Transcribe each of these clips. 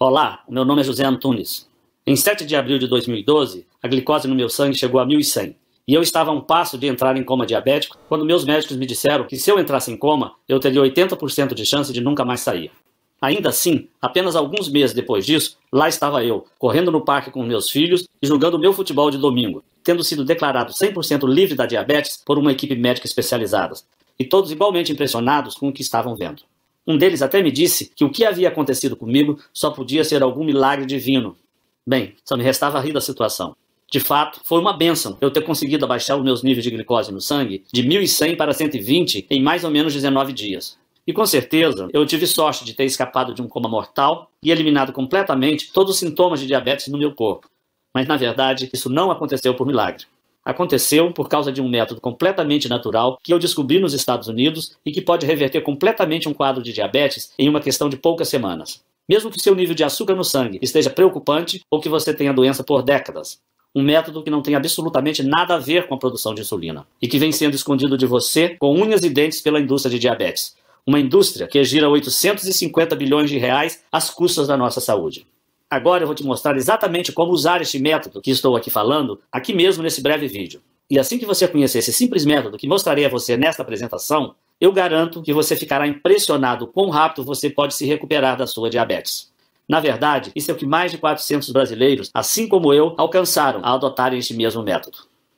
Olá, meu nome é José Antunes. Em 7 de abril de 2012, a glicose no meu sangue chegou a 1100 e eu estava a um passo de entrar em coma diabético quando meus médicos me disseram que se eu entrasse em coma, eu teria 80% de chance de nunca mais sair. Ainda assim, apenas alguns meses depois disso, lá estava eu, correndo no parque com meus filhos e jogando meu futebol de domingo, tendo sido declarado 100% livre da diabetes por uma equipe médica especializada, e todos igualmente impressionados com o que estavam vendo. Um deles até me disse que o que havia acontecido comigo só podia ser algum milagre divino. Bem, só me restava rir da situação. De fato, foi uma bênção eu ter conseguido abaixar os meus níveis de glicose no sangue de 1.100 para 120 em mais ou menos 19 dias. E com certeza, eu tive sorte de ter escapado de um coma mortal e eliminado completamente todos os sintomas de diabetes no meu corpo. Mas na verdade, isso não aconteceu por milagre. Aconteceu por causa de um método completamente natural que eu descobri nos Estados Unidos e que pode reverter completamente um quadro de diabetes em uma questão de poucas semanas. Mesmo que seu nível de açúcar no sangue esteja preocupante ou que você tenha doença por décadas, um método que não tem absolutamente nada a ver com a produção de insulina e que vem sendo escondido de você com unhas e dentes pela indústria de diabetes, uma indústria que gira 850 bilhões de reais às custas da nossa saúde. Agora eu vou te mostrar exatamente como usar este método que estou aqui falando, aqui mesmo nesse breve vídeo. E assim que você conhecer esse simples método que mostrarei a você nesta apresentação, eu garanto que você ficará impressionado quão rápido você pode se recuperar da sua diabetes. Na verdade, isso é o que mais de 400 brasileiros, assim como eu, alcançaram ao adotarem este mesmo método.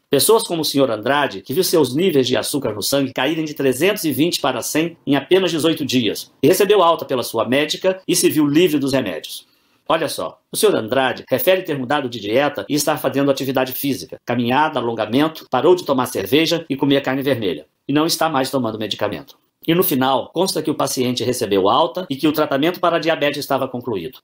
Pessoas como o Sr. Andrade, que viu seus níveis de açúcar no sangue caírem de 320 para 100 em apenas 18 dias, e recebeu alta pela sua médica e se viu livre dos remédios. Olha só, o senhor Andrade refere ter mudado de dieta e estar fazendo atividade física, caminhada, alongamento, parou de tomar cerveja e comer carne vermelha, e não está mais tomando medicamento. E no final, consta que o paciente recebeu alta e que o tratamento para a diabetes estava concluído.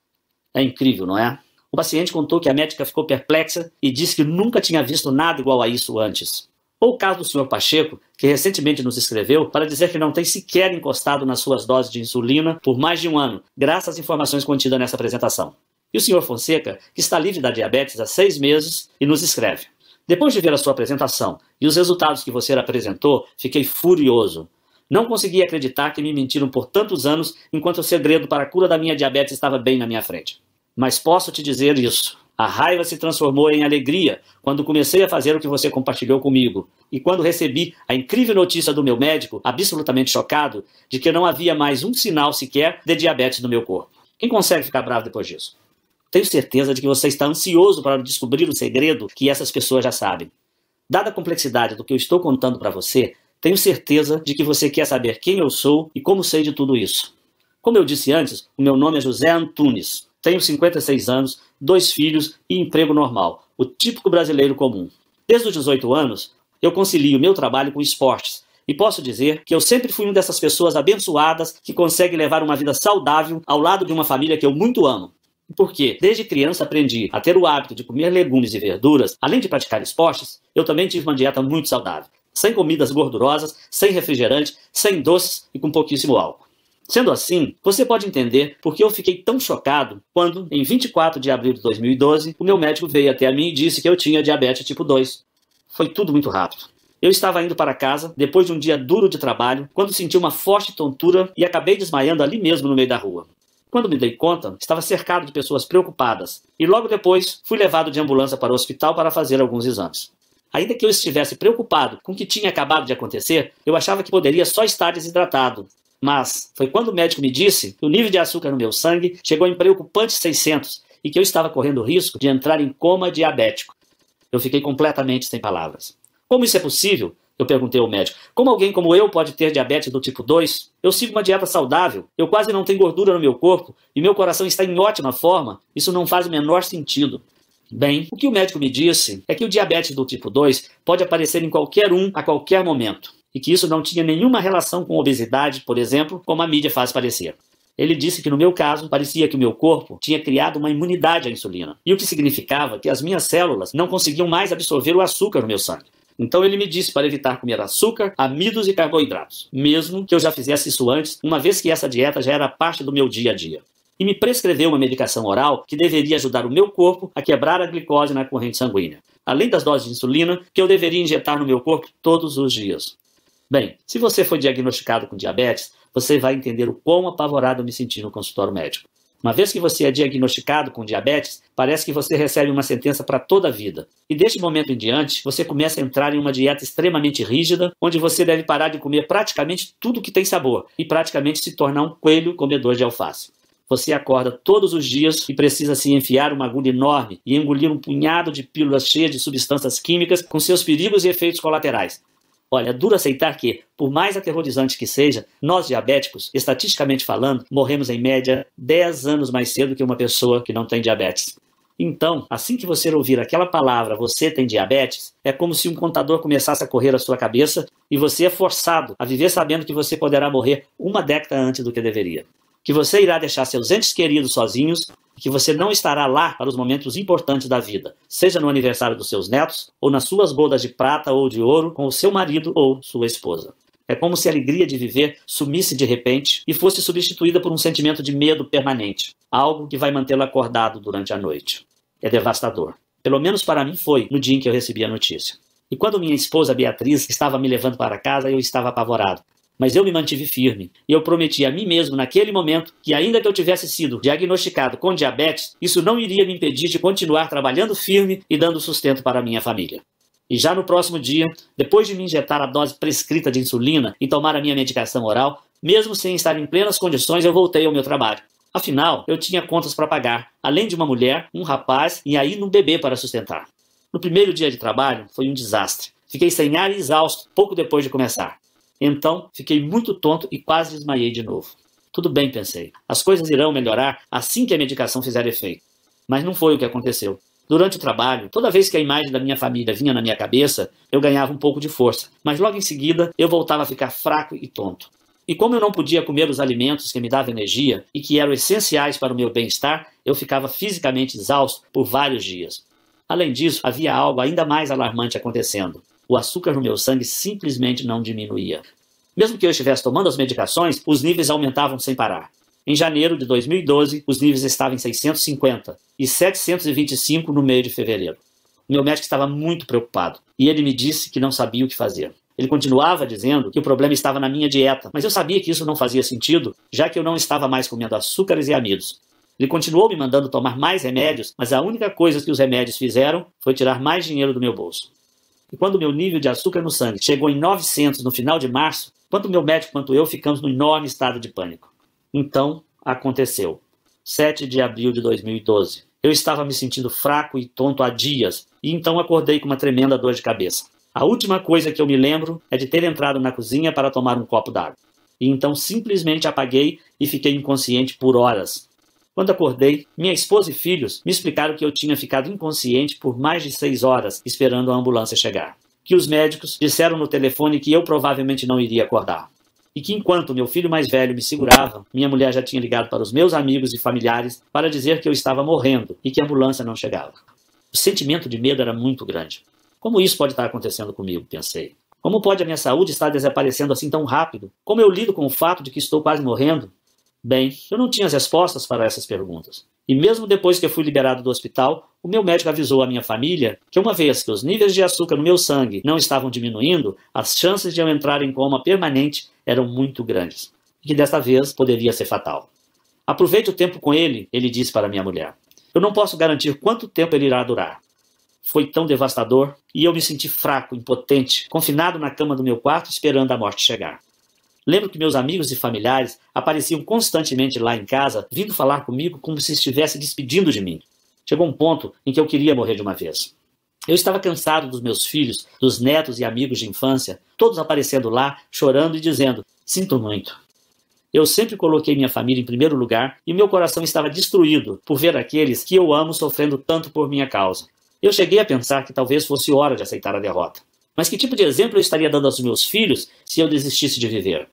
É incrível, não é? O paciente contou que a médica ficou perplexa e disse que nunca tinha visto nada igual a isso antes. Ou o caso do Sr. Pacheco, que recentemente nos escreveu para dizer que não tem sequer encostado nas suas doses de insulina por mais de um ano, graças às informações contidas nessa apresentação. E o Sr. Fonseca, que está livre da diabetes há seis meses e nos escreve. Depois de ver a sua apresentação e os resultados que você apresentou, fiquei furioso. Não conseguia acreditar que me mentiram por tantos anos enquanto o segredo para a cura da minha diabetes estava bem na minha frente. Mas posso te dizer isso. A raiva se transformou em alegria quando comecei a fazer o que você compartilhou comigo. E quando recebi a incrível notícia do meu médico, absolutamente chocado, de que não havia mais um sinal sequer de diabetes no meu corpo. Quem consegue ficar bravo depois disso? Tenho certeza de que você está ansioso para descobrir o segredo que essas pessoas já sabem. Dada a complexidade do que eu estou contando para você, tenho certeza de que você quer saber quem eu sou e como sei de tudo isso. Como eu disse antes, o meu nome é José Antunes. Tenho 56 anos dois filhos e emprego normal, o típico brasileiro comum. Desde os 18 anos, eu concilio meu trabalho com esportes e posso dizer que eu sempre fui uma dessas pessoas abençoadas que consegue levar uma vida saudável ao lado de uma família que eu muito amo. Porque, desde criança, aprendi a ter o hábito de comer legumes e verduras, além de praticar esportes, eu também tive uma dieta muito saudável. Sem comidas gordurosas, sem refrigerante, sem doces e com pouquíssimo álcool. Sendo assim, você pode entender por que eu fiquei tão chocado quando, em 24 de abril de 2012, o meu médico veio até mim e disse que eu tinha diabetes tipo 2. Foi tudo muito rápido. Eu estava indo para casa, depois de um dia duro de trabalho, quando senti uma forte tontura e acabei desmaiando ali mesmo no meio da rua. Quando me dei conta, estava cercado de pessoas preocupadas e logo depois fui levado de ambulância para o hospital para fazer alguns exames. Ainda que eu estivesse preocupado com o que tinha acabado de acontecer, eu achava que poderia só estar desidratado, mas foi quando o médico me disse que o nível de açúcar no meu sangue chegou em preocupantes 600 e que eu estava correndo o risco de entrar em coma diabético. Eu fiquei completamente sem palavras. Como isso é possível? Eu perguntei ao médico. Como alguém como eu pode ter diabetes do tipo 2? Eu sigo uma dieta saudável, eu quase não tenho gordura no meu corpo e meu coração está em ótima forma. Isso não faz o menor sentido. Bem, o que o médico me disse é que o diabetes do tipo 2 pode aparecer em qualquer um a qualquer momento e que isso não tinha nenhuma relação com obesidade, por exemplo, como a mídia faz parecer. Ele disse que no meu caso parecia que o meu corpo tinha criado uma imunidade à insulina, e o que significava que as minhas células não conseguiam mais absorver o açúcar no meu sangue. Então ele me disse para evitar comer açúcar, amidos e carboidratos, mesmo que eu já fizesse isso antes, uma vez que essa dieta já era parte do meu dia a dia. E me prescreveu uma medicação oral que deveria ajudar o meu corpo a quebrar a glicose na corrente sanguínea, além das doses de insulina que eu deveria injetar no meu corpo todos os dias. Bem, se você foi diagnosticado com diabetes, você vai entender o quão apavorado eu me senti no consultório médico. Uma vez que você é diagnosticado com diabetes, parece que você recebe uma sentença para toda a vida. E deste momento em diante, você começa a entrar em uma dieta extremamente rígida, onde você deve parar de comer praticamente tudo que tem sabor e praticamente se tornar um coelho comedor de alface. Você acorda todos os dias e precisa se enfiar uma agulha enorme e engolir um punhado de pílulas cheias de substâncias químicas com seus perigos e efeitos colaterais. Olha, é duro aceitar que, por mais aterrorizante que seja, nós diabéticos, estatisticamente falando, morremos em média 10 anos mais cedo que uma pessoa que não tem diabetes. Então, assim que você ouvir aquela palavra, você tem diabetes, é como se um contador começasse a correr à sua cabeça e você é forçado a viver sabendo que você poderá morrer uma década antes do que deveria que você irá deixar seus entes queridos sozinhos e que você não estará lá para os momentos importantes da vida, seja no aniversário dos seus netos ou nas suas bodas de prata ou de ouro com o seu marido ou sua esposa. É como se a alegria de viver sumisse de repente e fosse substituída por um sentimento de medo permanente, algo que vai mantê-lo acordado durante a noite. É devastador. Pelo menos para mim foi no dia em que eu recebi a notícia. E quando minha esposa Beatriz estava me levando para casa, eu estava apavorado. Mas eu me mantive firme e eu prometi a mim mesmo naquele momento que, ainda que eu tivesse sido diagnosticado com diabetes, isso não iria me impedir de continuar trabalhando firme e dando sustento para a minha família. E já no próximo dia, depois de me injetar a dose prescrita de insulina e tomar a minha medicação oral, mesmo sem estar em plenas condições, eu voltei ao meu trabalho. Afinal, eu tinha contas para pagar, além de uma mulher, um rapaz e ainda um bebê para sustentar. No primeiro dia de trabalho, foi um desastre. Fiquei sem ar e exausto pouco depois de começar. Então, fiquei muito tonto e quase desmaiei de novo. Tudo bem, pensei. As coisas irão melhorar assim que a medicação fizer efeito. Mas não foi o que aconteceu. Durante o trabalho, toda vez que a imagem da minha família vinha na minha cabeça, eu ganhava um pouco de força, mas logo em seguida eu voltava a ficar fraco e tonto. E como eu não podia comer os alimentos que me davam energia e que eram essenciais para o meu bem-estar, eu ficava fisicamente exausto por vários dias. Além disso, havia algo ainda mais alarmante acontecendo o açúcar no meu sangue simplesmente não diminuía. Mesmo que eu estivesse tomando as medicações, os níveis aumentavam sem parar. Em janeiro de 2012, os níveis estavam em 650 e 725 no meio de fevereiro. Meu médico estava muito preocupado e ele me disse que não sabia o que fazer. Ele continuava dizendo que o problema estava na minha dieta, mas eu sabia que isso não fazia sentido, já que eu não estava mais comendo açúcares e amidos. Ele continuou me mandando tomar mais remédios, mas a única coisa que os remédios fizeram foi tirar mais dinheiro do meu bolso. E quando meu nível de açúcar no sangue chegou em 900 no final de março, tanto meu médico quanto eu ficamos num enorme estado de pânico. Então, aconteceu. 7 de abril de 2012. Eu estava me sentindo fraco e tonto há dias, e então acordei com uma tremenda dor de cabeça. A última coisa que eu me lembro é de ter entrado na cozinha para tomar um copo d'água. E então simplesmente apaguei e fiquei inconsciente por horas, quando acordei, minha esposa e filhos me explicaram que eu tinha ficado inconsciente por mais de seis horas esperando a ambulância chegar. Que os médicos disseram no telefone que eu provavelmente não iria acordar. E que enquanto meu filho mais velho me segurava, minha mulher já tinha ligado para os meus amigos e familiares para dizer que eu estava morrendo e que a ambulância não chegava. O sentimento de medo era muito grande. Como isso pode estar acontecendo comigo? Pensei. Como pode a minha saúde estar desaparecendo assim tão rápido? Como eu lido com o fato de que estou quase morrendo? Bem, eu não tinha as respostas para essas perguntas. E mesmo depois que eu fui liberado do hospital, o meu médico avisou a minha família que, uma vez que os níveis de açúcar no meu sangue não estavam diminuindo, as chances de eu entrar em coma permanente eram muito grandes. E que desta vez poderia ser fatal. Aproveite o tempo com ele, ele disse para minha mulher. Eu não posso garantir quanto tempo ele irá durar. Foi tão devastador e eu me senti fraco, impotente, confinado na cama do meu quarto esperando a morte chegar. Lembro que meus amigos e familiares apareciam constantemente lá em casa, vindo falar comigo como se estivesse despedindo de mim. Chegou um ponto em que eu queria morrer de uma vez. Eu estava cansado dos meus filhos, dos netos e amigos de infância, todos aparecendo lá, chorando e dizendo: Sinto muito. Eu sempre coloquei minha família em primeiro lugar e meu coração estava destruído por ver aqueles que eu amo sofrendo tanto por minha causa. Eu cheguei a pensar que talvez fosse hora de aceitar a derrota. Mas que tipo de exemplo eu estaria dando aos meus filhos se eu desistisse de viver?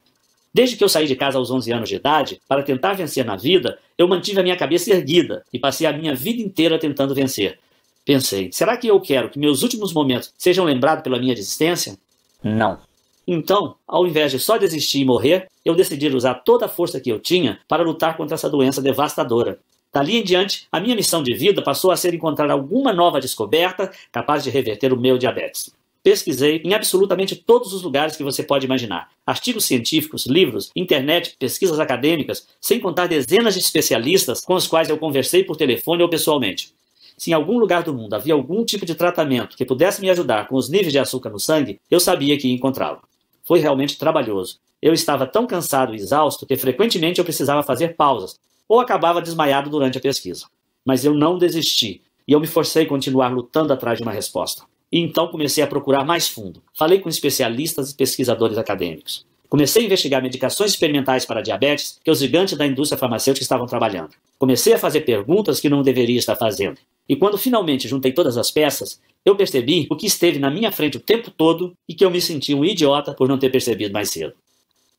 Desde que eu saí de casa aos 11 anos de idade, para tentar vencer na vida, eu mantive a minha cabeça erguida e passei a minha vida inteira tentando vencer. Pensei, será que eu quero que meus últimos momentos sejam lembrados pela minha desistência? Não. Então, ao invés de só desistir e morrer, eu decidi usar toda a força que eu tinha para lutar contra essa doença devastadora. Dali em diante, a minha missão de vida passou a ser encontrar alguma nova descoberta capaz de reverter o meu diabetes. Pesquisei em absolutamente todos os lugares que você pode imaginar: artigos científicos, livros, internet, pesquisas acadêmicas, sem contar dezenas de especialistas com os quais eu conversei por telefone ou pessoalmente. Se em algum lugar do mundo havia algum tipo de tratamento que pudesse me ajudar com os níveis de açúcar no sangue, eu sabia que ia encontrá-lo. Foi realmente trabalhoso. Eu estava tão cansado e exausto que frequentemente eu precisava fazer pausas ou acabava desmaiado durante a pesquisa. Mas eu não desisti e eu me forcei a continuar lutando atrás de uma resposta. E então comecei a procurar mais fundo. Falei com especialistas e pesquisadores acadêmicos. Comecei a investigar medicações experimentais para diabetes que é os gigantes da indústria farmacêutica estavam trabalhando. Comecei a fazer perguntas que não deveria estar fazendo. E quando finalmente juntei todas as peças, eu percebi o que esteve na minha frente o tempo todo e que eu me senti um idiota por não ter percebido mais cedo.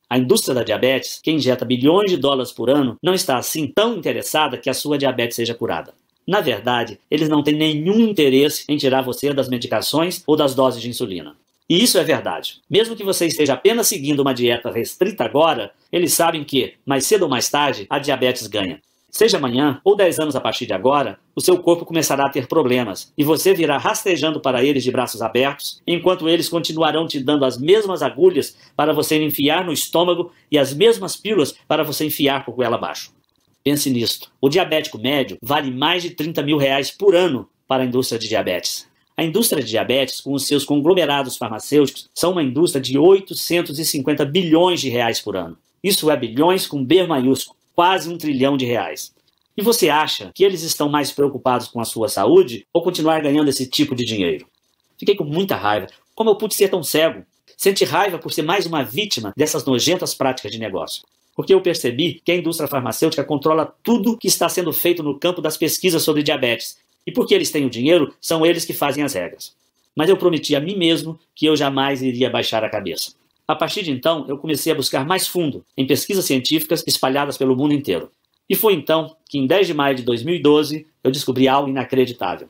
A indústria da diabetes, que injeta bilhões de dólares por ano, não está assim tão interessada que a sua diabetes seja curada. Na verdade, eles não têm nenhum interesse em tirar você das medicações ou das doses de insulina. E isso é verdade. Mesmo que você esteja apenas seguindo uma dieta restrita agora, eles sabem que, mais cedo ou mais tarde, a diabetes ganha. Seja amanhã ou 10 anos a partir de agora, o seu corpo começará a ter problemas e você virá rastejando para eles de braços abertos, enquanto eles continuarão te dando as mesmas agulhas para você enfiar no estômago e as mesmas pílulas para você enfiar por goela abaixo. Pense nisto. O diabético médio vale mais de 30 mil reais por ano para a indústria de diabetes. A indústria de diabetes, com os seus conglomerados farmacêuticos, são uma indústria de 850 bilhões de reais por ano. Isso é bilhões com B maiúsculo, quase um trilhão de reais. E você acha que eles estão mais preocupados com a sua saúde ou continuar ganhando esse tipo de dinheiro? Fiquei com muita raiva. Como eu pude ser tão cego? Sente raiva por ser mais uma vítima dessas nojentas práticas de negócio porque eu percebi que a indústria farmacêutica controla tudo que está sendo feito no campo das pesquisas sobre diabetes. E porque eles têm o dinheiro, são eles que fazem as regras. Mas eu prometi a mim mesmo que eu jamais iria baixar a cabeça. A partir de então, eu comecei a buscar mais fundo em pesquisas científicas espalhadas pelo mundo inteiro. E foi então que, em 10 de maio de 2012, eu descobri algo inacreditável.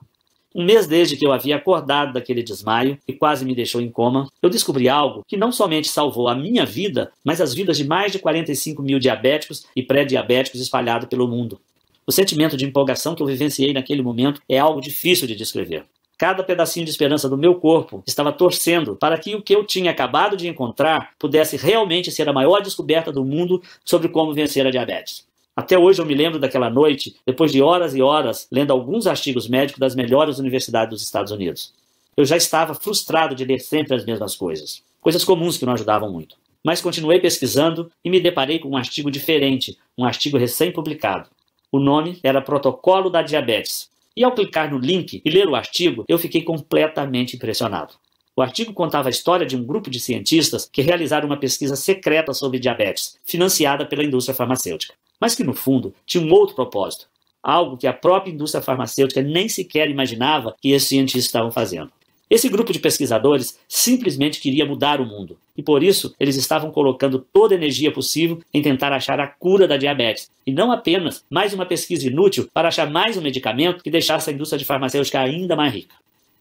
Um mês desde que eu havia acordado daquele desmaio que quase me deixou em coma, eu descobri algo que não somente salvou a minha vida, mas as vidas de mais de 45 mil diabéticos e pré-diabéticos espalhados pelo mundo. O sentimento de empolgação que eu vivenciei naquele momento é algo difícil de descrever. Cada pedacinho de esperança do meu corpo estava torcendo para que o que eu tinha acabado de encontrar pudesse realmente ser a maior descoberta do mundo sobre como vencer a diabetes. Até hoje eu me lembro daquela noite, depois de horas e horas, lendo alguns artigos médicos das melhores universidades dos Estados Unidos. Eu já estava frustrado de ler sempre as mesmas coisas, coisas comuns que não ajudavam muito. Mas continuei pesquisando e me deparei com um artigo diferente, um artigo recém-publicado. O nome era Protocolo da Diabetes. E ao clicar no link e ler o artigo, eu fiquei completamente impressionado. O artigo contava a história de um grupo de cientistas que realizaram uma pesquisa secreta sobre diabetes, financiada pela indústria farmacêutica mas que no fundo tinha um outro propósito, algo que a própria indústria farmacêutica nem sequer imaginava que esses cientistas estavam fazendo. Esse grupo de pesquisadores simplesmente queria mudar o mundo, e por isso eles estavam colocando toda a energia possível em tentar achar a cura da diabetes, e não apenas mais uma pesquisa inútil para achar mais um medicamento que deixasse a indústria de farmacêutica ainda mais rica.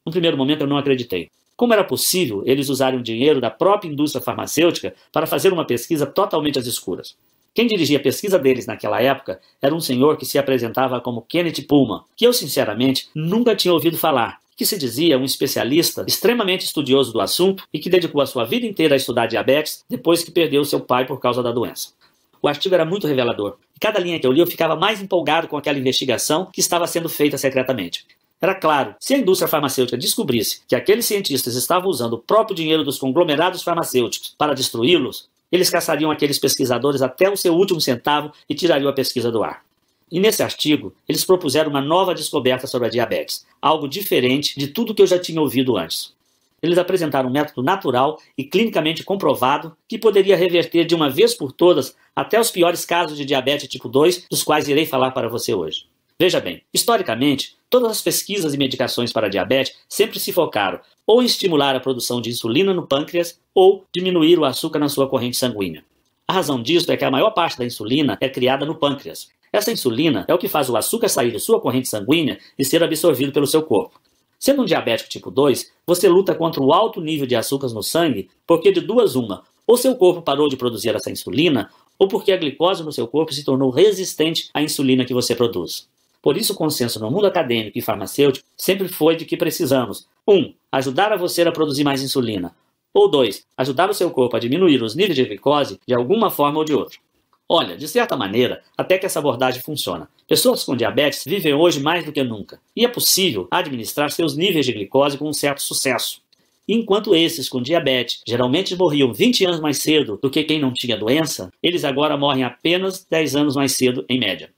No primeiro momento eu não acreditei. Como era possível eles usarem o dinheiro da própria indústria farmacêutica para fazer uma pesquisa totalmente às escuras? Quem dirigia a pesquisa deles naquela época era um senhor que se apresentava como Kenneth Pullman, que eu sinceramente nunca tinha ouvido falar, que se dizia um especialista extremamente estudioso do assunto e que dedicou a sua vida inteira a estudar diabetes depois que perdeu seu pai por causa da doença. O artigo era muito revelador. E cada linha que eu li, eu ficava mais empolgado com aquela investigação que estava sendo feita secretamente. Era claro, se a indústria farmacêutica descobrisse que aqueles cientistas estavam usando o próprio dinheiro dos conglomerados farmacêuticos para destruí-los, eles caçariam aqueles pesquisadores até o seu último centavo e tirariam a pesquisa do ar. E nesse artigo, eles propuseram uma nova descoberta sobre a diabetes, algo diferente de tudo que eu já tinha ouvido antes. Eles apresentaram um método natural e clinicamente comprovado que poderia reverter de uma vez por todas até os piores casos de diabetes tipo 2, dos quais irei falar para você hoje. Veja bem, historicamente, Todas as pesquisas e medicações para diabetes sempre se focaram ou em estimular a produção de insulina no pâncreas ou diminuir o açúcar na sua corrente sanguínea. A razão disso é que a maior parte da insulina é criada no pâncreas. Essa insulina é o que faz o açúcar sair de sua corrente sanguínea e ser absorvido pelo seu corpo. Sendo um diabético tipo 2, você luta contra o alto nível de açúcares no sangue porque de duas uma, ou seu corpo parou de produzir essa insulina, ou porque a glicose no seu corpo se tornou resistente à insulina que você produz. Por isso, o consenso no mundo acadêmico e farmacêutico sempre foi de que precisamos: 1. Um, ajudar a você a produzir mais insulina. Ou 2. Ajudar o seu corpo a diminuir os níveis de glicose de alguma forma ou de outra. Olha, de certa maneira, até que essa abordagem funciona. Pessoas com diabetes vivem hoje mais do que nunca, e é possível administrar seus níveis de glicose com um certo sucesso. Enquanto esses com diabetes geralmente morriam 20 anos mais cedo do que quem não tinha doença, eles agora morrem apenas 10 anos mais cedo, em média.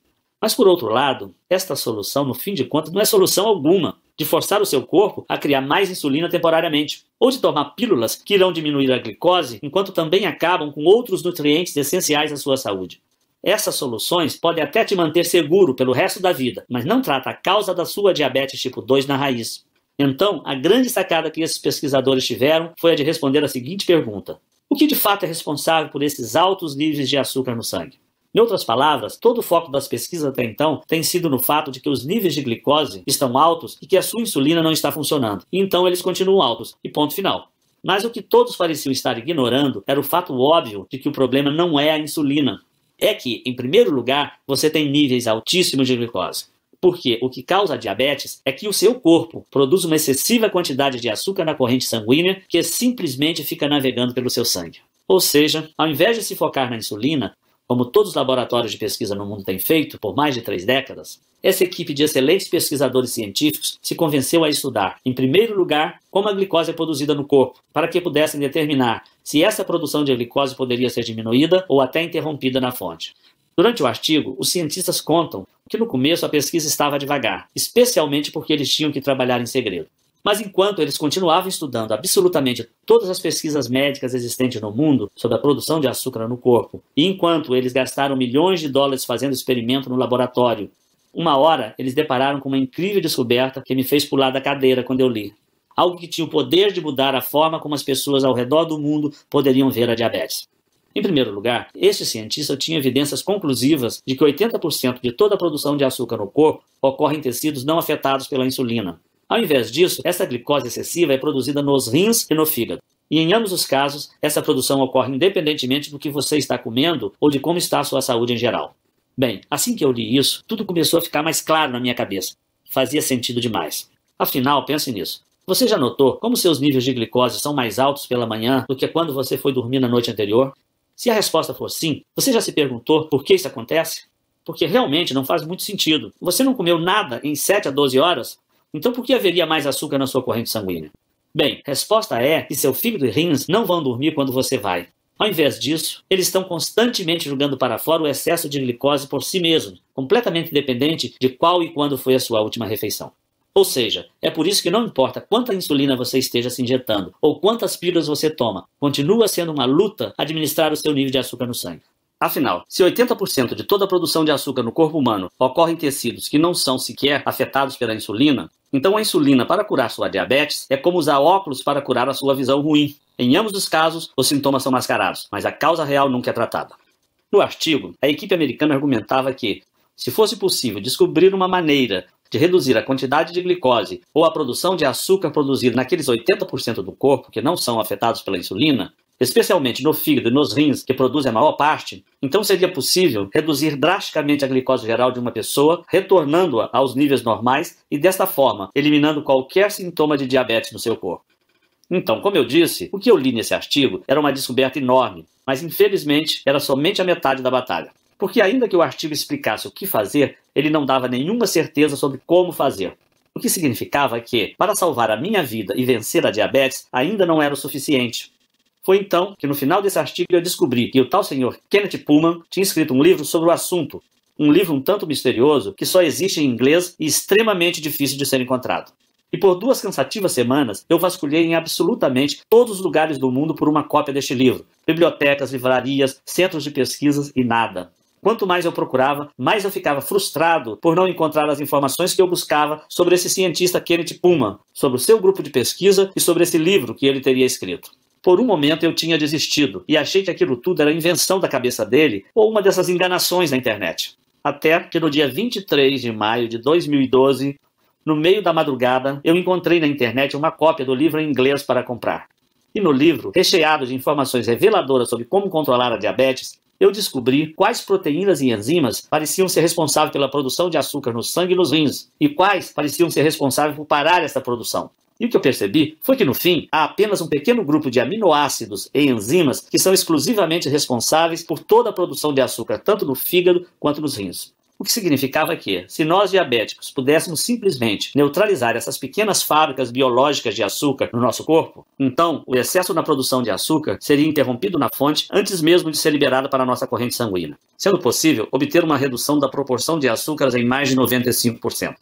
Mas, por outro lado, esta solução, no fim de contas, não é solução alguma de forçar o seu corpo a criar mais insulina temporariamente, ou de tomar pílulas que irão diminuir a glicose, enquanto também acabam com outros nutrientes essenciais à sua saúde. Essas soluções podem até te manter seguro pelo resto da vida, mas não trata a causa da sua diabetes tipo 2 na raiz. Então, a grande sacada que esses pesquisadores tiveram foi a de responder a seguinte pergunta: O que de fato é responsável por esses altos níveis de açúcar no sangue? Em outras palavras, todo o foco das pesquisas até então tem sido no fato de que os níveis de glicose estão altos e que a sua insulina não está funcionando. então eles continuam altos. E ponto final. Mas o que todos pareciam estar ignorando era o fato óbvio de que o problema não é a insulina. É que, em primeiro lugar, você tem níveis altíssimos de glicose. Porque o que causa diabetes é que o seu corpo produz uma excessiva quantidade de açúcar na corrente sanguínea que simplesmente fica navegando pelo seu sangue. Ou seja, ao invés de se focar na insulina, como todos os laboratórios de pesquisa no mundo têm feito por mais de três décadas, essa equipe de excelentes pesquisadores científicos se convenceu a estudar, em primeiro lugar, como a glicose é produzida no corpo, para que pudessem determinar se essa produção de glicose poderia ser diminuída ou até interrompida na fonte. Durante o artigo, os cientistas contam que no começo a pesquisa estava devagar, especialmente porque eles tinham que trabalhar em segredo. Mas enquanto eles continuavam estudando absolutamente todas as pesquisas médicas existentes no mundo sobre a produção de açúcar no corpo, e enquanto eles gastaram milhões de dólares fazendo experimento no laboratório, uma hora eles depararam com uma incrível descoberta que me fez pular da cadeira quando eu li. Algo que tinha o poder de mudar a forma como as pessoas ao redor do mundo poderiam ver a diabetes. Em primeiro lugar, este cientista tinha evidências conclusivas de que 80% de toda a produção de açúcar no corpo ocorre em tecidos não afetados pela insulina. Ao invés disso, essa glicose excessiva é produzida nos rins e no fígado. E em ambos os casos, essa produção ocorre independentemente do que você está comendo ou de como está a sua saúde em geral. Bem, assim que eu li isso, tudo começou a ficar mais claro na minha cabeça. Fazia sentido demais. Afinal, pense nisso. Você já notou como seus níveis de glicose são mais altos pela manhã do que quando você foi dormir na noite anterior? Se a resposta for sim, você já se perguntou por que isso acontece? Porque realmente não faz muito sentido. Você não comeu nada em 7 a 12 horas então por que haveria mais açúcar na sua corrente sanguínea? Bem, resposta é que seu fígado e rins não vão dormir quando você vai. Ao invés disso, eles estão constantemente jogando para fora o excesso de glicose por si mesmos, completamente dependente de qual e quando foi a sua última refeição. Ou seja, é por isso que não importa quanta insulina você esteja se injetando ou quantas pílulas você toma, continua sendo uma luta administrar o seu nível de açúcar no sangue. Afinal, se 80% de toda a produção de açúcar no corpo humano ocorre em tecidos que não são sequer afetados pela insulina, então a insulina para curar sua diabetes é como usar óculos para curar a sua visão ruim. Em ambos os casos, os sintomas são mascarados, mas a causa real nunca é tratada. No artigo, a equipe americana argumentava que, se fosse possível descobrir uma maneira de reduzir a quantidade de glicose ou a produção de açúcar produzida naqueles 80% do corpo que não são afetados pela insulina, especialmente no fígado e nos rins, que produzem a maior parte, então seria possível reduzir drasticamente a glicose geral de uma pessoa, retornando-a aos níveis normais e, desta forma, eliminando qualquer sintoma de diabetes no seu corpo. Então, como eu disse, o que eu li nesse artigo era uma descoberta enorme, mas infelizmente era somente a metade da batalha. Porque, ainda que o artigo explicasse o que fazer, ele não dava nenhuma certeza sobre como fazer. O que significava que, para salvar a minha vida e vencer a diabetes, ainda não era o suficiente. Foi então que no final desse artigo eu descobri que o tal senhor Kenneth Pullman tinha escrito um livro sobre o assunto, um livro um tanto misterioso que só existe em inglês e extremamente difícil de ser encontrado. E por duas cansativas semanas, eu vasculhei em absolutamente todos os lugares do mundo por uma cópia deste livro: bibliotecas, livrarias, centros de pesquisas e nada. Quanto mais eu procurava, mais eu ficava frustrado por não encontrar as informações que eu buscava sobre esse cientista Kenneth Pullman, sobre o seu grupo de pesquisa e sobre esse livro que ele teria escrito. Por um momento eu tinha desistido e achei que aquilo tudo era invenção da cabeça dele ou uma dessas enganações na internet. Até que no dia 23 de maio de 2012, no meio da madrugada, eu encontrei na internet uma cópia do livro em inglês para comprar. E no livro, recheado de informações reveladoras sobre como controlar a diabetes, eu descobri quais proteínas e enzimas pareciam ser responsáveis pela produção de açúcar no sangue e nos rins, e quais pareciam ser responsáveis por parar essa produção. E o que eu percebi foi que, no fim, há apenas um pequeno grupo de aminoácidos e enzimas que são exclusivamente responsáveis por toda a produção de açúcar, tanto no fígado quanto nos rins. O que significava que, se nós diabéticos pudéssemos simplesmente neutralizar essas pequenas fábricas biológicas de açúcar no nosso corpo, então o excesso na produção de açúcar seria interrompido na fonte antes mesmo de ser liberado para a nossa corrente sanguínea, sendo possível obter uma redução da proporção de açúcares em mais de 95%.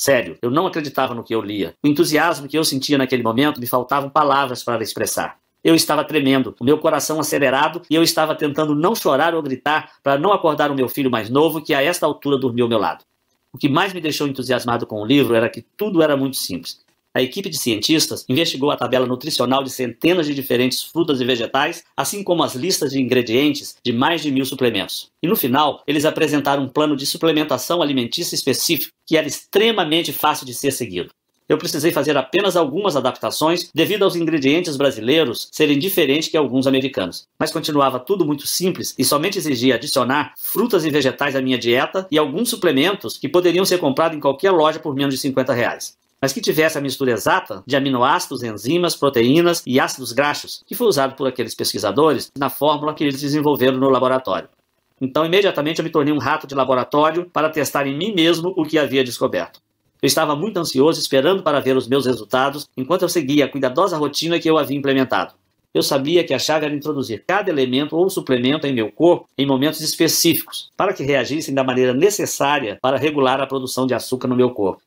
Sério, eu não acreditava no que eu lia. O entusiasmo que eu sentia naquele momento me faltavam palavras para expressar. Eu estava tremendo, o meu coração acelerado e eu estava tentando não chorar ou gritar para não acordar o meu filho mais novo, que a esta altura dormiu ao meu lado. O que mais me deixou entusiasmado com o livro era que tudo era muito simples. A equipe de cientistas investigou a tabela nutricional de centenas de diferentes frutas e vegetais, assim como as listas de ingredientes de mais de mil suplementos. E no final, eles apresentaram um plano de suplementação alimentícia específico que era extremamente fácil de ser seguido. Eu precisei fazer apenas algumas adaptações devido aos ingredientes brasileiros serem diferentes que alguns americanos. Mas continuava tudo muito simples e somente exigia adicionar frutas e vegetais à minha dieta e alguns suplementos que poderiam ser comprados em qualquer loja por menos de 50 reais mas que tivesse a mistura exata de aminoácidos, enzimas, proteínas e ácidos graxos, que foi usado por aqueles pesquisadores na fórmula que eles desenvolveram no laboratório. Então, imediatamente, eu me tornei um rato de laboratório para testar em mim mesmo o que havia descoberto. Eu estava muito ansioso, esperando para ver os meus resultados, enquanto eu seguia a cuidadosa rotina que eu havia implementado. Eu sabia que a chave era introduzir cada elemento ou suplemento em meu corpo em momentos específicos, para que reagissem da maneira necessária para regular a produção de açúcar no meu corpo.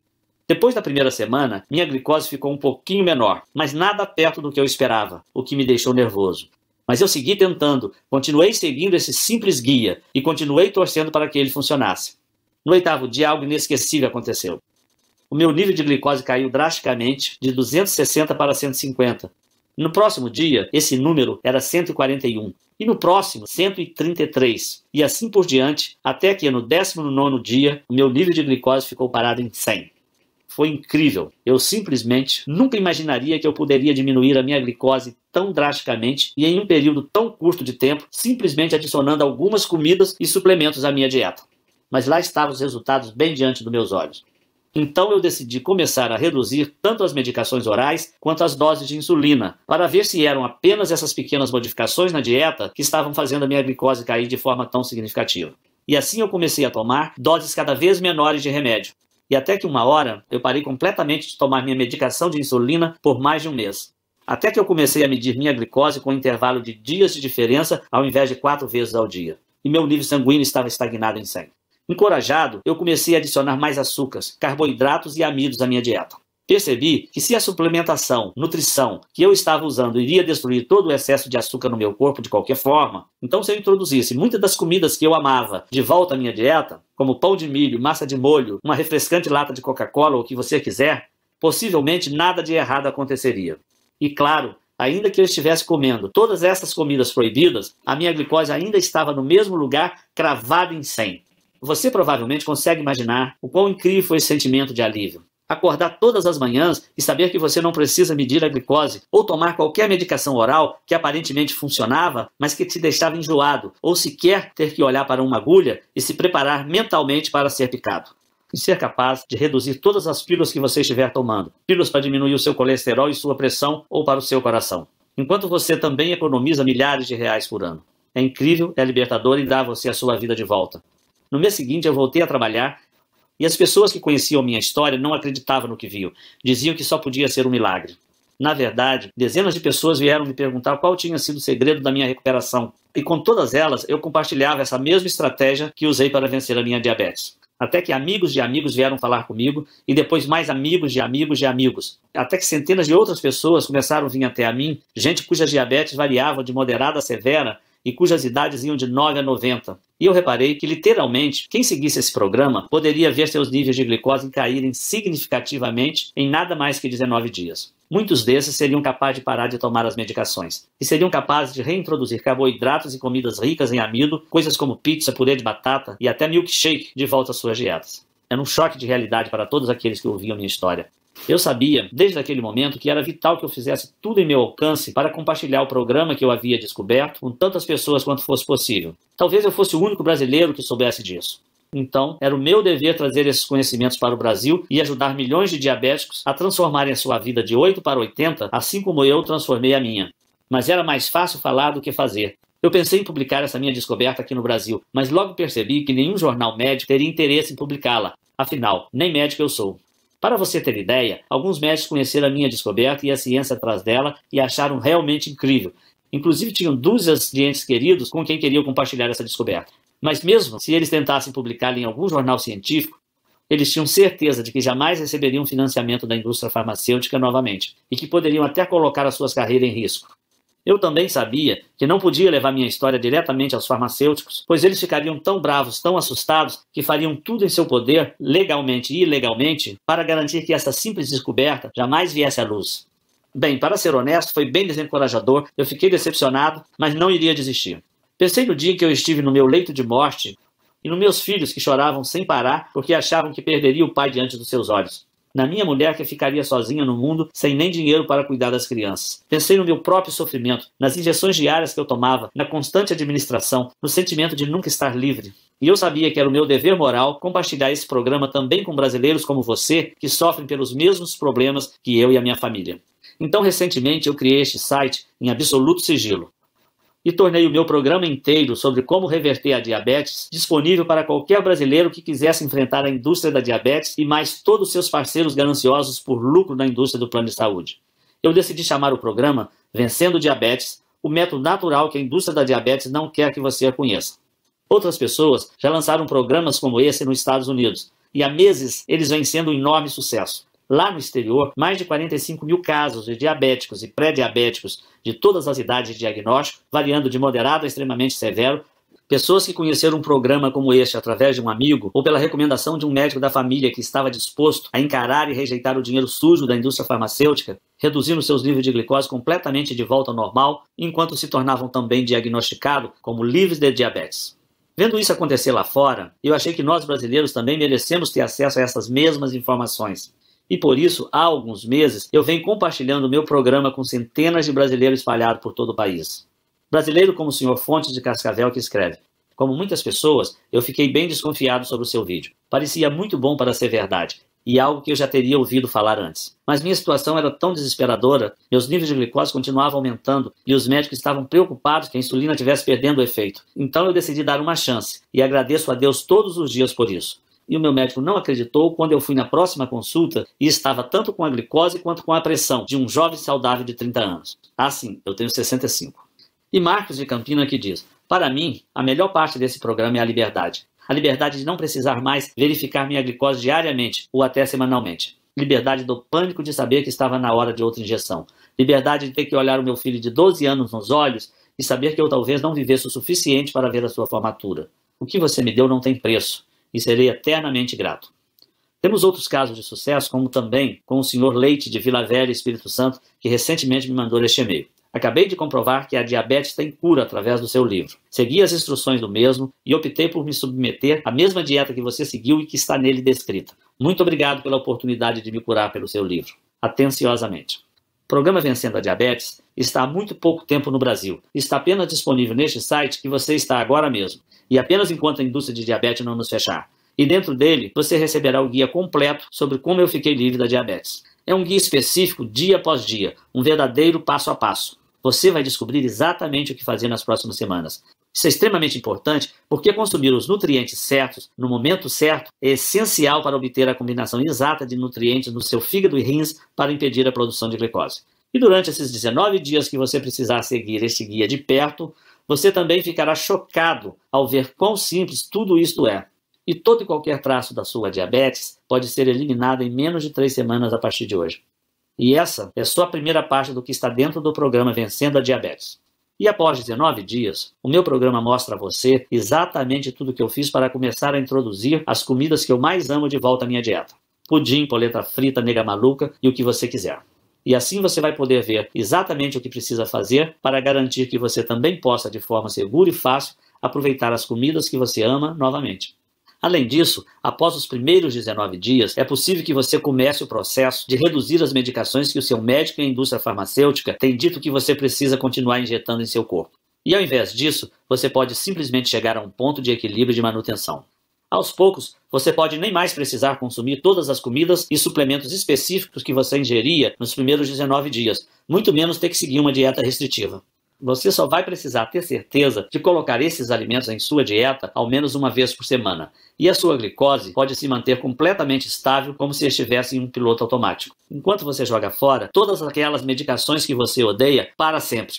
Depois da primeira semana, minha glicose ficou um pouquinho menor, mas nada perto do que eu esperava, o que me deixou nervoso. Mas eu segui tentando, continuei seguindo esse simples guia e continuei torcendo para que ele funcionasse. No oitavo dia, algo inesquecível aconteceu. O meu nível de glicose caiu drasticamente de 260 para 150. No próximo dia, esse número era 141, e no próximo, 133, e assim por diante, até que no 19 dia, o meu nível de glicose ficou parado em 100 foi incrível. Eu simplesmente nunca imaginaria que eu poderia diminuir a minha glicose tão drasticamente e em um período tão curto de tempo, simplesmente adicionando algumas comidas e suplementos à minha dieta. Mas lá estavam os resultados bem diante dos meus olhos. Então eu decidi começar a reduzir tanto as medicações orais quanto as doses de insulina, para ver se eram apenas essas pequenas modificações na dieta que estavam fazendo a minha glicose cair de forma tão significativa. E assim eu comecei a tomar doses cada vez menores de remédio, e até que uma hora eu parei completamente de tomar minha medicação de insulina por mais de um mês. Até que eu comecei a medir minha glicose com um intervalo de dias de diferença ao invés de quatro vezes ao dia. E meu nível sanguíneo estava estagnado em sangue. Encorajado, eu comecei a adicionar mais açúcares, carboidratos e amidos à minha dieta. Percebi que se a suplementação, nutrição que eu estava usando iria destruir todo o excesso de açúcar no meu corpo de qualquer forma, então se eu introduzisse muitas das comidas que eu amava de volta à minha dieta, como pão de milho, massa de molho, uma refrescante lata de Coca-Cola ou o que você quiser, possivelmente nada de errado aconteceria. E claro, ainda que eu estivesse comendo todas essas comidas proibidas, a minha glicose ainda estava no mesmo lugar, cravada em 100. Você provavelmente consegue imaginar o quão incrível foi esse sentimento de alívio. Acordar todas as manhãs e saber que você não precisa medir a glicose ou tomar qualquer medicação oral que aparentemente funcionava, mas que te deixava enjoado, ou sequer ter que olhar para uma agulha e se preparar mentalmente para ser picado e ser capaz de reduzir todas as pílulas que você estiver tomando. Pílulas para diminuir o seu colesterol e sua pressão ou para o seu coração. Enquanto você também economiza milhares de reais por ano. É incrível, é libertador e dá a você a sua vida de volta. No mês seguinte, eu voltei a trabalhar e as pessoas que conheciam minha história não acreditavam no que viam, diziam que só podia ser um milagre. Na verdade, dezenas de pessoas vieram me perguntar qual tinha sido o segredo da minha recuperação, e com todas elas eu compartilhava essa mesma estratégia que usei para vencer a minha diabetes. Até que amigos de amigos vieram falar comigo, e depois mais amigos de amigos de amigos. Até que centenas de outras pessoas começaram a vir até a mim, gente cuja diabetes variava de moderada a severa, e cujas idades iam de 9 a 90. E eu reparei que, literalmente, quem seguisse esse programa poderia ver seus níveis de glicose caírem significativamente em nada mais que 19 dias. Muitos desses seriam capazes de parar de tomar as medicações e seriam capazes de reintroduzir carboidratos e comidas ricas em amido, coisas como pizza, purê de batata e até milkshake de volta às suas dietas. Era um choque de realidade para todos aqueles que ouviam minha história. Eu sabia, desde aquele momento, que era vital que eu fizesse tudo em meu alcance para compartilhar o programa que eu havia descoberto com tantas pessoas quanto fosse possível. Talvez eu fosse o único brasileiro que soubesse disso. Então, era o meu dever trazer esses conhecimentos para o Brasil e ajudar milhões de diabéticos a transformarem a sua vida de 8 para 80, assim como eu transformei a minha. Mas era mais fácil falar do que fazer. Eu pensei em publicar essa minha descoberta aqui no Brasil, mas logo percebi que nenhum jornal médico teria interesse em publicá-la. Afinal, nem médico eu sou. Para você ter ideia, alguns médicos conheceram a minha descoberta e a ciência atrás dela e acharam realmente incrível. Inclusive, tinham dúzias clientes queridos com quem queriam compartilhar essa descoberta. Mas, mesmo se eles tentassem publicá-la em algum jornal científico, eles tinham certeza de que jamais receberiam financiamento da indústria farmacêutica novamente e que poderiam até colocar as suas carreiras em risco. Eu também sabia que não podia levar minha história diretamente aos farmacêuticos, pois eles ficariam tão bravos, tão assustados, que fariam tudo em seu poder, legalmente e ilegalmente, para garantir que essa simples descoberta jamais viesse à luz. Bem, para ser honesto, foi bem desencorajador, eu fiquei decepcionado, mas não iria desistir. Pensei no dia em que eu estive no meu leito de morte e nos meus filhos que choravam sem parar porque achavam que perderia o pai diante dos seus olhos na minha mulher que ficaria sozinha no mundo sem nem dinheiro para cuidar das crianças. Pensei no meu próprio sofrimento, nas injeções diárias que eu tomava, na constante administração, no sentimento de nunca estar livre. E eu sabia que era o meu dever moral compartilhar esse programa também com brasileiros como você, que sofrem pelos mesmos problemas que eu e a minha família. Então, recentemente, eu criei este site em absoluto sigilo e tornei o meu programa inteiro sobre como reverter a diabetes disponível para qualquer brasileiro que quisesse enfrentar a indústria da diabetes e mais todos seus parceiros gananciosos por lucro na indústria do plano de saúde. Eu decidi chamar o programa Vencendo Diabetes, o método natural que a indústria da diabetes não quer que você a conheça. Outras pessoas já lançaram programas como esse nos Estados Unidos e há meses eles vêm sendo um enorme sucesso lá no exterior, mais de 45 mil casos de diabéticos e pré-diabéticos de todas as idades de diagnóstico, variando de moderado a extremamente severo, Pessoas que conheceram um programa como este através de um amigo ou pela recomendação de um médico da família que estava disposto a encarar e rejeitar o dinheiro sujo da indústria farmacêutica, reduziram seus níveis de glicose completamente de volta ao normal, enquanto se tornavam também diagnosticados como livres de diabetes. Vendo isso acontecer lá fora, eu achei que nós brasileiros também merecemos ter acesso a essas mesmas informações. E por isso, há alguns meses, eu venho compartilhando o meu programa com centenas de brasileiros espalhados por todo o país. Brasileiro como o senhor Fontes de Cascavel que escreve. Como muitas pessoas, eu fiquei bem desconfiado sobre o seu vídeo. Parecia muito bom para ser verdade e algo que eu já teria ouvido falar antes. Mas minha situação era tão desesperadora, meus níveis de glicose continuavam aumentando e os médicos estavam preocupados que a insulina estivesse perdendo o efeito. Então eu decidi dar uma chance e agradeço a Deus todos os dias por isso e o meu médico não acreditou quando eu fui na próxima consulta e estava tanto com a glicose quanto com a pressão de um jovem saudável de 30 anos. Ah, sim, eu tenho 65. E Marcos de Campina que diz: Para mim, a melhor parte desse programa é a liberdade. A liberdade de não precisar mais verificar minha glicose diariamente ou até semanalmente. Liberdade do pânico de saber que estava na hora de outra injeção. Liberdade de ter que olhar o meu filho de 12 anos nos olhos e saber que eu talvez não vivesse o suficiente para ver a sua formatura. O que você me deu não tem preço e serei eternamente grato. Temos outros casos de sucesso, como também com o senhor Leite de Vila Velha, Espírito Santo, que recentemente me mandou este e-mail. Acabei de comprovar que a diabetes tem cura através do seu livro. Segui as instruções do mesmo e optei por me submeter à mesma dieta que você seguiu e que está nele descrita. Muito obrigado pela oportunidade de me curar pelo seu livro. Atenciosamente programa Vencendo a Diabetes está há muito pouco tempo no Brasil. Está apenas disponível neste site que você está agora mesmo. E apenas enquanto a indústria de diabetes não nos fechar. E dentro dele, você receberá o guia completo sobre como eu fiquei livre da diabetes. É um guia específico dia após dia, um verdadeiro passo a passo. Você vai descobrir exatamente o que fazer nas próximas semanas. Isso é extremamente importante porque consumir os nutrientes certos no momento certo é essencial para obter a combinação exata de nutrientes no seu fígado e rins para impedir a produção de glicose. E durante esses 19 dias que você precisar seguir este guia de perto, você também ficará chocado ao ver quão simples tudo isto é. E todo e qualquer traço da sua diabetes pode ser eliminado em menos de três semanas a partir de hoje. E essa é só a primeira parte do que está dentro do programa Vencendo a Diabetes. E após 19 dias, o meu programa mostra a você exatamente tudo que eu fiz para começar a introduzir as comidas que eu mais amo de volta à minha dieta. Pudim, polenta frita, nega maluca e o que você quiser. E assim você vai poder ver exatamente o que precisa fazer para garantir que você também possa, de forma segura e fácil, aproveitar as comidas que você ama novamente. Além disso, após os primeiros 19 dias, é possível que você comece o processo de reduzir as medicações que o seu médico e a indústria farmacêutica têm dito que você precisa continuar injetando em seu corpo. E ao invés disso, você pode simplesmente chegar a um ponto de equilíbrio de manutenção. Aos poucos, você pode nem mais precisar consumir todas as comidas e suplementos específicos que você ingeria nos primeiros 19 dias, muito menos ter que seguir uma dieta restritiva. Você só vai precisar ter certeza de colocar esses alimentos em sua dieta ao menos uma vez por semana, e a sua glicose pode se manter completamente estável como se estivesse em um piloto automático. Enquanto você joga fora todas aquelas medicações que você odeia para sempre.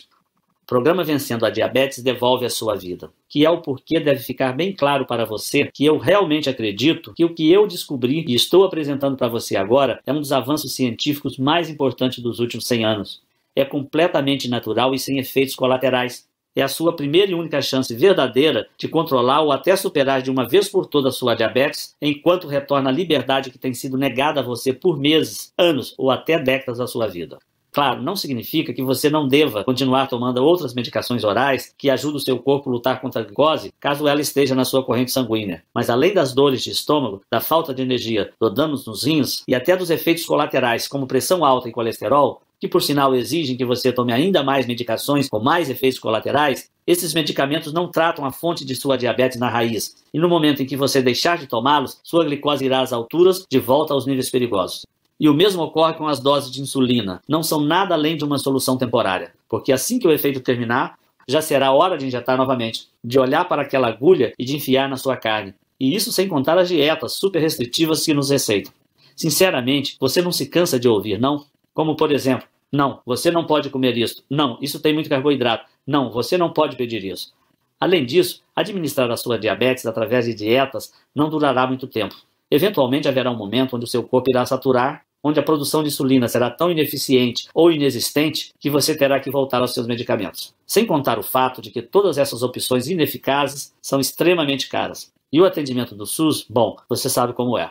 O programa Vencendo a Diabetes devolve a sua vida, que é o porquê deve ficar bem claro para você que eu realmente acredito que o que eu descobri e estou apresentando para você agora é um dos avanços científicos mais importantes dos últimos 100 anos é completamente natural e sem efeitos colaterais. É a sua primeira e única chance verdadeira de controlar ou até superar de uma vez por todas a sua diabetes, enquanto retorna a liberdade que tem sido negada a você por meses, anos ou até décadas da sua vida. Claro, não significa que você não deva continuar tomando outras medicações orais que ajudam o seu corpo a lutar contra a glicose, caso ela esteja na sua corrente sanguínea. Mas além das dores de estômago, da falta de energia, do danos nos rins e até dos efeitos colaterais, como pressão alta e colesterol, que por sinal exigem que você tome ainda mais medicações com mais efeitos colaterais, esses medicamentos não tratam a fonte de sua diabetes na raiz, e no momento em que você deixar de tomá-los, sua glicose irá às alturas de volta aos níveis perigosos. E o mesmo ocorre com as doses de insulina. Não são nada além de uma solução temporária, porque assim que o efeito terminar, já será hora de injetar novamente, de olhar para aquela agulha e de enfiar na sua carne. E isso sem contar as dietas super restritivas que nos receitam. Sinceramente, você não se cansa de ouvir, não? como por exemplo, não, você não pode comer isso, não, isso tem muito carboidrato, não, você não pode pedir isso. Além disso, administrar a sua diabetes através de dietas não durará muito tempo. Eventualmente haverá um momento onde o seu corpo irá saturar, onde a produção de insulina será tão ineficiente ou inexistente que você terá que voltar aos seus medicamentos. Sem contar o fato de que todas essas opções ineficazes são extremamente caras. E o atendimento do SUS, bom, você sabe como é.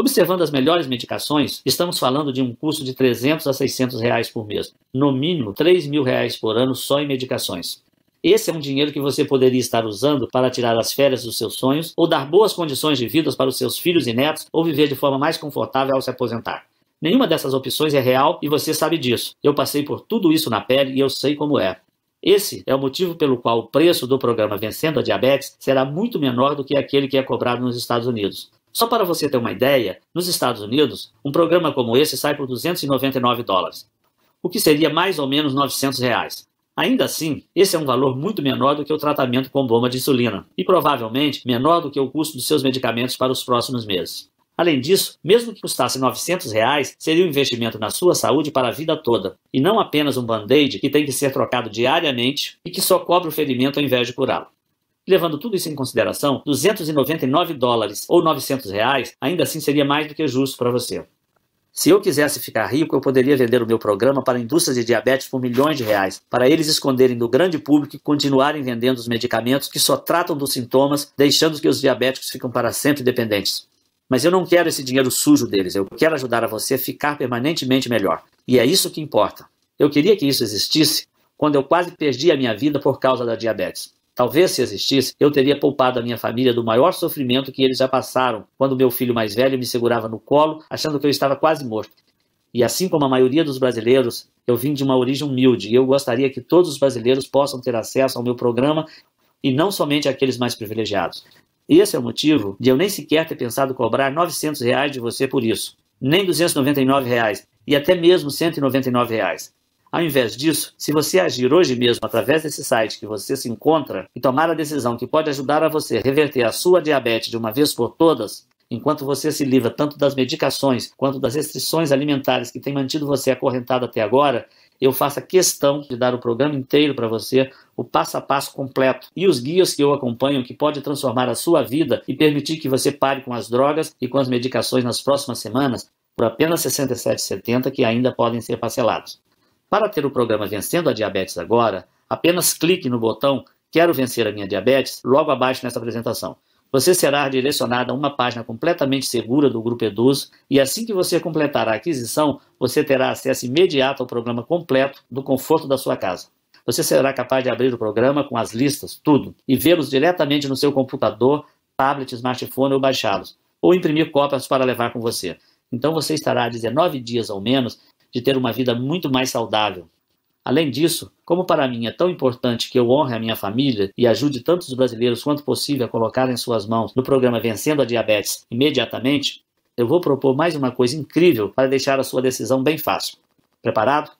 Observando as melhores medicações, estamos falando de um custo de 300 a 600 reais por mês, no mínimo 3 mil reais por ano só em medicações. Esse é um dinheiro que você poderia estar usando para tirar as férias dos seus sonhos ou dar boas condições de vida para os seus filhos e netos ou viver de forma mais confortável ao se aposentar. Nenhuma dessas opções é real e você sabe disso. Eu passei por tudo isso na pele e eu sei como é. Esse é o motivo pelo qual o preço do programa Vencendo a Diabetes será muito menor do que aquele que é cobrado nos Estados Unidos. Só para você ter uma ideia, nos Estados Unidos, um programa como esse sai por 299 dólares, o que seria mais ou menos 900 reais. Ainda assim, esse é um valor muito menor do que o tratamento com bomba de insulina e provavelmente menor do que o custo dos seus medicamentos para os próximos meses. Além disso, mesmo que custasse 900 reais, seria um investimento na sua saúde para a vida toda e não apenas um band-aid que tem que ser trocado diariamente e que só cobre o ferimento ao invés de curá-lo. Levando tudo isso em consideração, 299 dólares ou 900 reais ainda assim seria mais do que justo para você. Se eu quisesse ficar rico, eu poderia vender o meu programa para indústrias de diabetes por milhões de reais, para eles esconderem do grande público e continuarem vendendo os medicamentos que só tratam dos sintomas, deixando que os diabéticos ficam para sempre dependentes. Mas eu não quero esse dinheiro sujo deles, eu quero ajudar a você a ficar permanentemente melhor. E é isso que importa. Eu queria que isso existisse quando eu quase perdi a minha vida por causa da diabetes. Talvez se existisse, eu teria poupado a minha família do maior sofrimento que eles já passaram quando meu filho mais velho me segurava no colo, achando que eu estava quase morto. E assim como a maioria dos brasileiros, eu vim de uma origem humilde e eu gostaria que todos os brasileiros possam ter acesso ao meu programa e não somente aqueles mais privilegiados. Esse é o motivo de eu nem sequer ter pensado cobrar 900 reais de você por isso, nem 299 reais e até mesmo 199 reais. Ao invés disso, se você agir hoje mesmo através desse site que você se encontra e tomar a decisão que pode ajudar a você reverter a sua diabetes de uma vez por todas, enquanto você se livra tanto das medicações quanto das restrições alimentares que têm mantido você acorrentado até agora, eu faço questão de dar o programa inteiro para você, o passo a passo completo e os guias que eu acompanho que pode transformar a sua vida e permitir que você pare com as drogas e com as medicações nas próximas semanas por apenas R$ 67,70 que ainda podem ser parcelados. Para ter o programa Vencendo a Diabetes Agora, apenas clique no botão Quero Vencer a Minha Diabetes logo abaixo nesta apresentação. Você será direcionado a uma página completamente segura do Grupo Eduzo e assim que você completar a aquisição, você terá acesso imediato ao programa completo do conforto da sua casa. Você será capaz de abrir o programa com as listas, tudo, e vê-los diretamente no seu computador, tablet, smartphone ou baixá-los, ou imprimir cópias para levar com você. Então você estará 19 dias ao menos de ter uma vida muito mais saudável. Além disso, como para mim é tão importante que eu honre a minha família e ajude tantos brasileiros quanto possível a colocarem suas mãos no programa Vencendo a Diabetes imediatamente, eu vou propor mais uma coisa incrível para deixar a sua decisão bem fácil. Preparado?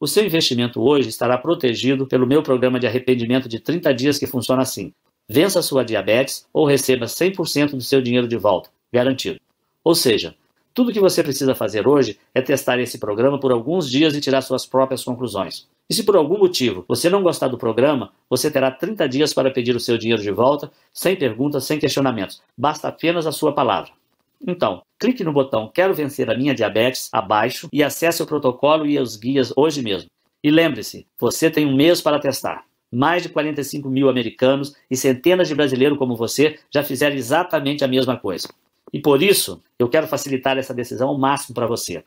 O seu investimento hoje estará protegido pelo meu programa de arrependimento de 30 dias que funciona assim. Vença sua diabetes ou receba 100% do seu dinheiro de volta, garantido. Ou seja, tudo o que você precisa fazer hoje é testar esse programa por alguns dias e tirar suas próprias conclusões. E se por algum motivo você não gostar do programa, você terá 30 dias para pedir o seu dinheiro de volta, sem perguntas, sem questionamentos. Basta apenas a sua palavra. Então, clique no botão Quero vencer a minha diabetes abaixo e acesse o protocolo e os guias hoje mesmo. E lembre-se, você tem um mês para testar. Mais de 45 mil americanos e centenas de brasileiros como você já fizeram exatamente a mesma coisa. E por isso, eu quero facilitar essa decisão ao máximo para você.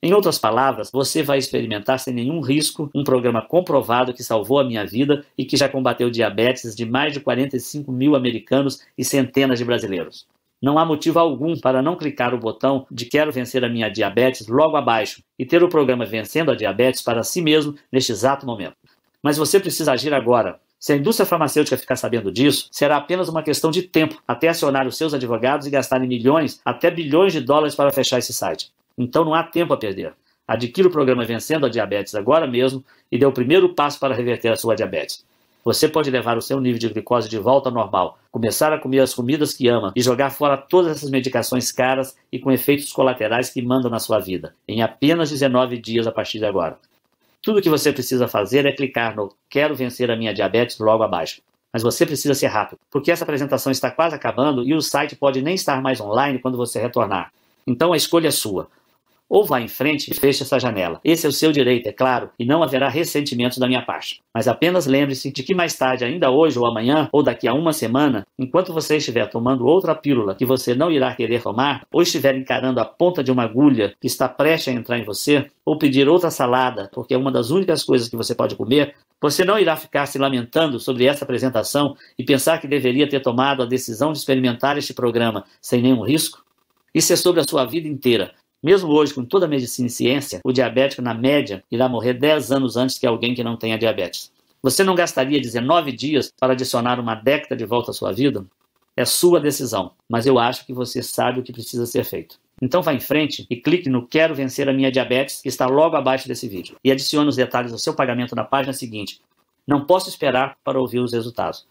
Em outras palavras, você vai experimentar sem nenhum risco um programa comprovado que salvou a minha vida e que já combateu diabetes de mais de 45 mil americanos e centenas de brasileiros. Não há motivo algum para não clicar o botão de Quero Vencer a Minha Diabetes logo abaixo e ter o programa Vencendo a Diabetes para si mesmo neste exato momento. Mas você precisa agir agora, se a indústria farmacêutica ficar sabendo disso, será apenas uma questão de tempo até acionar os seus advogados e gastarem milhões, até bilhões de dólares para fechar esse site. Então não há tempo a perder. Adquira o programa Vencendo a Diabetes agora mesmo e dê o primeiro passo para reverter a sua diabetes. Você pode levar o seu nível de glicose de volta ao normal, começar a comer as comidas que ama e jogar fora todas essas medicações caras e com efeitos colaterais que mandam na sua vida, em apenas 19 dias a partir de agora. Tudo que você precisa fazer é clicar no Quero vencer a minha diabetes logo abaixo. Mas você precisa ser rápido, porque essa apresentação está quase acabando e o site pode nem estar mais online quando você retornar. Então a escolha é sua. Ou vá em frente e feche essa janela. Esse é o seu direito, é claro, e não haverá ressentimento da minha parte. Mas apenas lembre-se de que mais tarde, ainda hoje ou amanhã, ou daqui a uma semana, enquanto você estiver tomando outra pílula que você não irá querer tomar, ou estiver encarando a ponta de uma agulha que está prestes a entrar em você, ou pedir outra salada, porque é uma das únicas coisas que você pode comer, você não irá ficar se lamentando sobre essa apresentação e pensar que deveria ter tomado a decisão de experimentar este programa sem nenhum risco? Isso é sobre a sua vida inteira, mesmo hoje, com toda a medicina e ciência, o diabético, na média, irá morrer 10 anos antes que alguém que não tenha diabetes. Você não gastaria 19 dias para adicionar uma década de volta à sua vida? É sua decisão, mas eu acho que você sabe o que precisa ser feito. Então vá em frente e clique no Quero Vencer a Minha Diabetes, que está logo abaixo desse vídeo, e adicione os detalhes do seu pagamento na página seguinte. Não posso esperar para ouvir os resultados.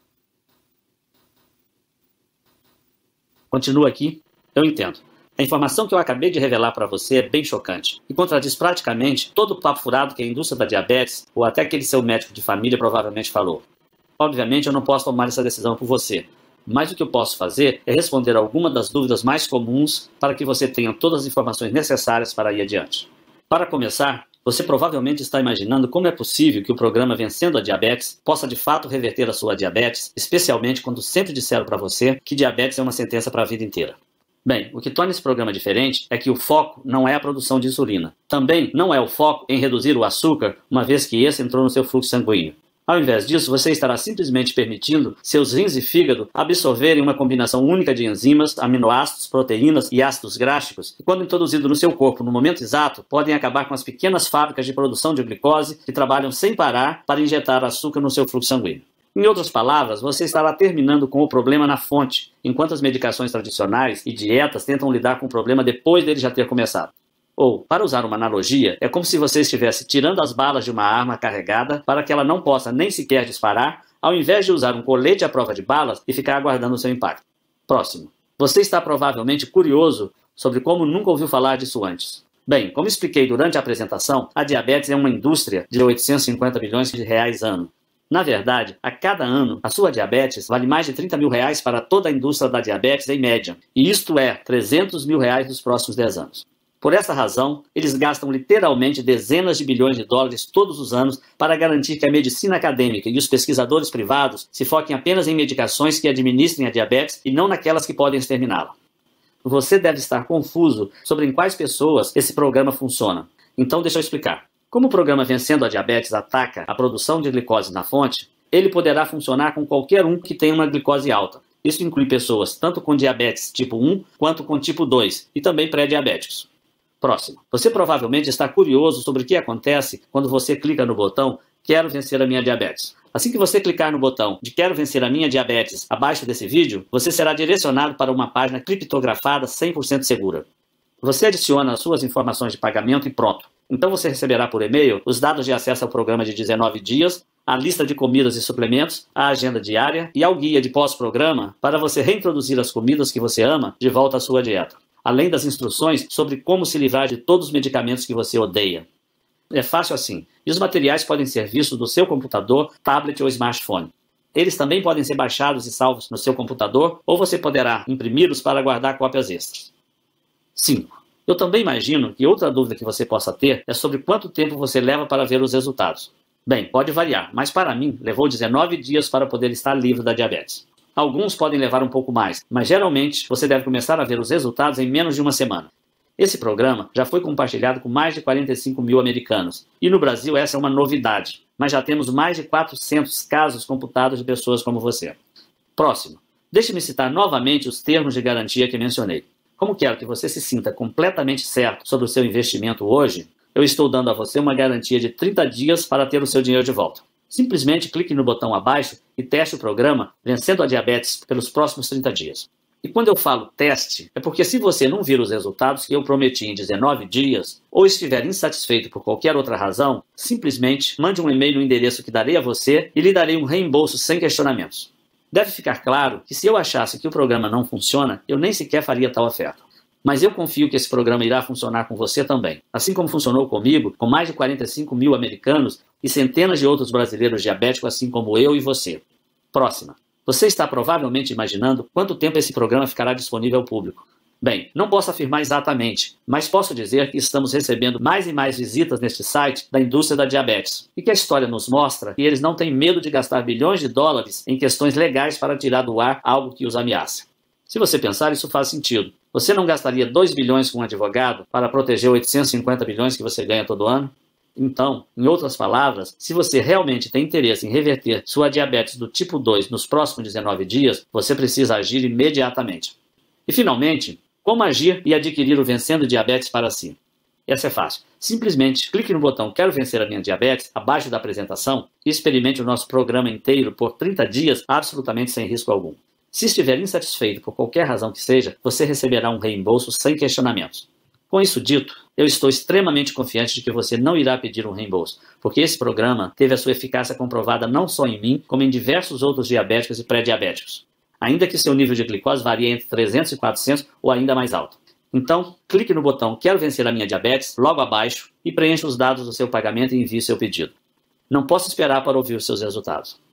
Continua aqui, eu entendo. A informação que eu acabei de revelar para você é bem chocante e contradiz praticamente todo o papo furado que a indústria da diabetes ou até aquele seu médico de família provavelmente falou. Obviamente, eu não posso tomar essa decisão por você, mas o que eu posso fazer é responder alguma das dúvidas mais comuns para que você tenha todas as informações necessárias para ir adiante. Para começar, você provavelmente está imaginando como é possível que o programa Vencendo a Diabetes possa de fato reverter a sua diabetes, especialmente quando sempre disseram para você que diabetes é uma sentença para a vida inteira. Bem, o que torna esse programa diferente é que o foco não é a produção de insulina. Também não é o foco em reduzir o açúcar, uma vez que esse entrou no seu fluxo sanguíneo. Ao invés disso, você estará simplesmente permitindo seus rins e fígado absorverem uma combinação única de enzimas, aminoácidos, proteínas e ácidos gráficos, que, quando introduzido no seu corpo no momento exato, podem acabar com as pequenas fábricas de produção de glicose que trabalham sem parar para injetar açúcar no seu fluxo sanguíneo. Em outras palavras, você estará terminando com o problema na fonte, enquanto as medicações tradicionais e dietas tentam lidar com o problema depois dele já ter começado. Ou, para usar uma analogia, é como se você estivesse tirando as balas de uma arma carregada para que ela não possa nem sequer disparar, ao invés de usar um colete à prova de balas e ficar aguardando o seu impacto. Próximo. Você está provavelmente curioso sobre como nunca ouviu falar disso antes. Bem, como expliquei durante a apresentação, a diabetes é uma indústria de 850 bilhões de reais ano. Na verdade, a cada ano, a sua diabetes vale mais de 30 mil reais para toda a indústria da diabetes em média, e isto é, 300 mil reais nos próximos 10 anos. Por essa razão, eles gastam literalmente dezenas de bilhões de dólares todos os anos para garantir que a medicina acadêmica e os pesquisadores privados se foquem apenas em medicações que administrem a diabetes e não naquelas que podem exterminá-la. Você deve estar confuso sobre em quais pessoas esse programa funciona. Então, deixa eu explicar. Como o programa Vencendo a Diabetes ataca a produção de glicose na fonte, ele poderá funcionar com qualquer um que tenha uma glicose alta. Isso inclui pessoas tanto com diabetes tipo 1 quanto com tipo 2 e também pré-diabéticos. Próximo. Você provavelmente está curioso sobre o que acontece quando você clica no botão Quero vencer a minha diabetes. Assim que você clicar no botão de Quero vencer a minha diabetes abaixo desse vídeo, você será direcionado para uma página criptografada 100% segura. Você adiciona as suas informações de pagamento e pronto. Então você receberá por e-mail os dados de acesso ao programa de 19 dias, a lista de comidas e suplementos, a agenda diária e ao guia de pós-programa para você reintroduzir as comidas que você ama de volta à sua dieta, além das instruções sobre como se livrar de todos os medicamentos que você odeia. É fácil assim, e os materiais podem ser vistos do seu computador, tablet ou smartphone. Eles também podem ser baixados e salvos no seu computador, ou você poderá imprimi-los para guardar cópias extras. 5. Eu também imagino que outra dúvida que você possa ter é sobre quanto tempo você leva para ver os resultados. Bem, pode variar, mas para mim levou 19 dias para poder estar livre da diabetes. Alguns podem levar um pouco mais, mas geralmente você deve começar a ver os resultados em menos de uma semana. Esse programa já foi compartilhado com mais de 45 mil americanos, e no Brasil essa é uma novidade, mas já temos mais de 400 casos computados de pessoas como você. Próximo. Deixe-me citar novamente os termos de garantia que mencionei como quero que você se sinta completamente certo sobre o seu investimento hoje, eu estou dando a você uma garantia de 30 dias para ter o seu dinheiro de volta. Simplesmente clique no botão abaixo e teste o programa Vencendo a Diabetes pelos próximos 30 dias. E quando eu falo teste, é porque se você não vir os resultados que eu prometi em 19 dias, ou estiver insatisfeito por qualquer outra razão, simplesmente mande um e-mail no endereço que darei a você e lhe darei um reembolso sem questionamentos. Deve ficar claro que se eu achasse que o programa não funciona, eu nem sequer faria tal oferta. Mas eu confio que esse programa irá funcionar com você também. Assim como funcionou comigo, com mais de 45 mil americanos e centenas de outros brasileiros diabéticos, assim como eu e você. Próxima. Você está provavelmente imaginando quanto tempo esse programa ficará disponível ao público. Bem, não posso afirmar exatamente, mas posso dizer que estamos recebendo mais e mais visitas neste site da indústria da diabetes e que a história nos mostra que eles não têm medo de gastar bilhões de dólares em questões legais para tirar do ar algo que os ameaça. Se você pensar, isso faz sentido. Você não gastaria 2 bilhões com um advogado para proteger 850 bilhões que você ganha todo ano? Então, em outras palavras, se você realmente tem interesse em reverter sua diabetes do tipo 2 nos próximos 19 dias, você precisa agir imediatamente. E finalmente, como agir e adquirir o Vencendo Diabetes para si? Essa é fácil. Simplesmente clique no botão Quero Vencer a Minha Diabetes abaixo da apresentação e experimente o nosso programa inteiro por 30 dias absolutamente sem risco algum. Se estiver insatisfeito por qualquer razão que seja, você receberá um reembolso sem questionamentos. Com isso dito, eu estou extremamente confiante de que você não irá pedir um reembolso, porque esse programa teve a sua eficácia comprovada não só em mim, como em diversos outros diabéticos e pré-diabéticos ainda que seu nível de glicose varie entre 300 e 400 ou ainda mais alto. Então, clique no botão Quero vencer a minha diabetes logo abaixo e preencha os dados do seu pagamento e envie seu pedido. Não posso esperar para ouvir os seus resultados.